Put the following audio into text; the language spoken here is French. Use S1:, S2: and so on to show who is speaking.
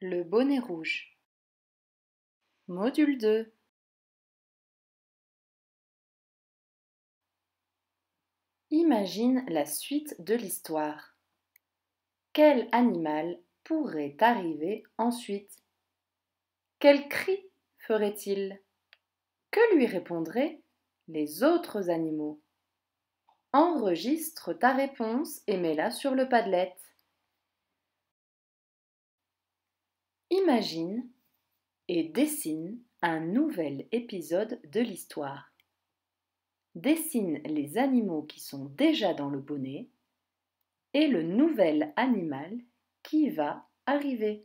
S1: Le bonnet rouge. Module 2.
S2: Imagine la suite de l'histoire. Quel animal pourrait arriver ensuite Quel cri ferait-il Que lui répondraient les autres animaux Enregistre ta réponse et mets-la sur le Padlet. imagine et dessine un nouvel épisode de l'histoire. Dessine les animaux qui sont déjà dans le bonnet et le nouvel animal qui
S3: va arriver.